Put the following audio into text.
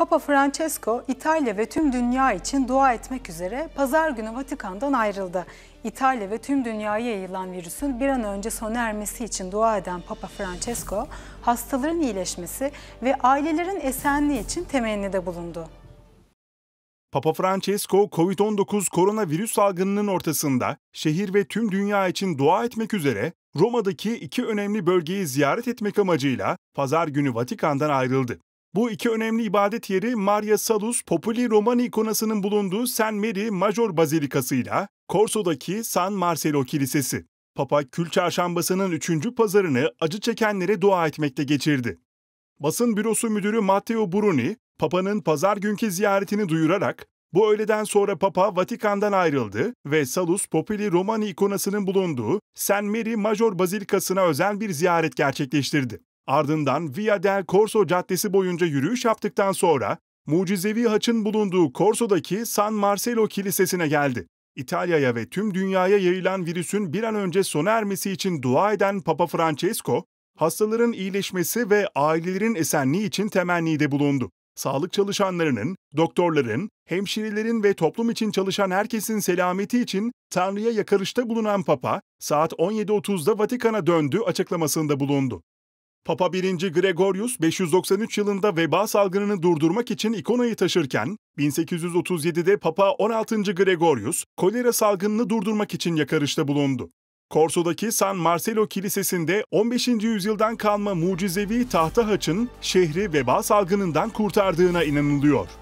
Papa Francesco İtalya ve tüm dünya için dua etmek üzere pazar günü Vatikan'dan ayrıldı. İtalya ve tüm dünyaya yayılan virüsün bir an önce sona ermesi için dua eden Papa Francesco, hastaların iyileşmesi ve ailelerin esenliği için temennide bulundu. Papa Francesco, COVID-19 koronavirüs salgınının ortasında şehir ve tüm dünya için dua etmek üzere Roma'daki iki önemli bölgeyi ziyaret etmek amacıyla pazar günü Vatikan'dan ayrıldı. Bu iki önemli ibadet yeri Maria Salus Populi Romani ikonasının bulunduğu San Mary Major Bazilikası ile Korso'daki San Marcelo Kilisesi. Papa Kül Çarşambası'nın 3. pazarını acı çekenlere dua etmekte geçirdi. Basın bürosu müdürü Matteo Bruni, Papa'nın pazar günkü ziyaretini duyurarak, bu öğleden sonra Papa Vatikan'dan ayrıldı ve Salus Populi Romani ikonasının bulunduğu San Mary Major Bazilikası'na özel bir ziyaret gerçekleştirdi. Ardından Via del Corso caddesi boyunca yürüyüş yaptıktan sonra mucizevi haçın bulunduğu Corso'daki San Marcello Kilisesi'ne geldi. İtalya'ya ve tüm dünyaya yayılan virüsün bir an önce sona ermesi için dua eden Papa Francesco, hastaların iyileşmesi ve ailelerin esenliği için temennide bulundu. Sağlık çalışanlarının, doktorların, hemşirelerin ve toplum için çalışan herkesin selameti için Tanrı'ya yakarışta bulunan Papa, saat 17.30'da Vatikan'a döndü açıklamasında bulundu. Papa 1. Gregorius 593 yılında veba salgınını durdurmak için ikonayı taşırken, 1837'de Papa 16. Gregorius kolera salgınını durdurmak için yakarışta bulundu. Korso'daki San Marcelo Kilisesi'nde 15. yüzyıldan kalma mucizevi tahta haçın şehri veba salgınından kurtardığına inanılıyor.